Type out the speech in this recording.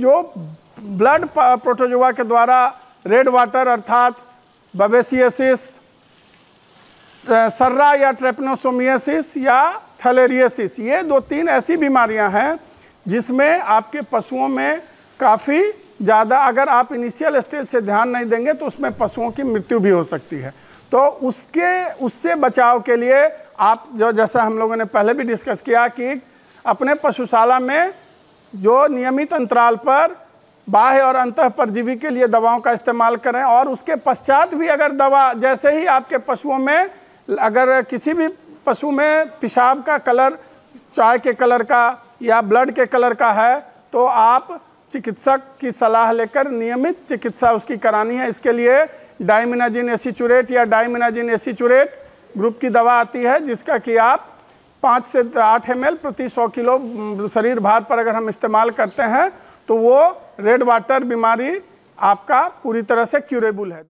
जो blood protozoa के द्वारा रेड वाटर अर्थात बबेसियसिस सर्रा या ट्रेपनोसोमियसिस या थलेरियसिस ये दो तीन ऐसी बीमारियां हैं जिसमें आपके पशुओं में काफ़ी ज़्यादा अगर आप इनिशियल स्टेज से ध्यान नहीं देंगे तो उसमें पशुओं की मृत्यु भी हो सकती है तो उसके उससे बचाव के लिए आप जो जैसा हम लोगों ने पहले भी डिस्कस किया कि अपने पशुशाला में जो नियमित अंतराल पर बाह्य और अंत परजीवी के लिए दवाओं का इस्तेमाल करें और उसके पश्चात भी अगर दवा जैसे ही आपके पशुओं में अगर किसी भी पशु में पेशाब का कलर चाय के कलर का या ब्लड के कलर का है तो आप चिकित्सक की सलाह लेकर नियमित चिकित्सा उसकी करानी है इसके लिए डायमिनाजिन एसीचुरेट या डायमिनाजिन एसीचुरेट ग्रुप की दवा आती है जिसका कि आप पाँच से आठ एम प्रति सौ किलो शरीर भार पर अगर हम इस्तेमाल करते हैं तो वो रेड वाटर बीमारी आपका पूरी तरह से क्यूरेबल है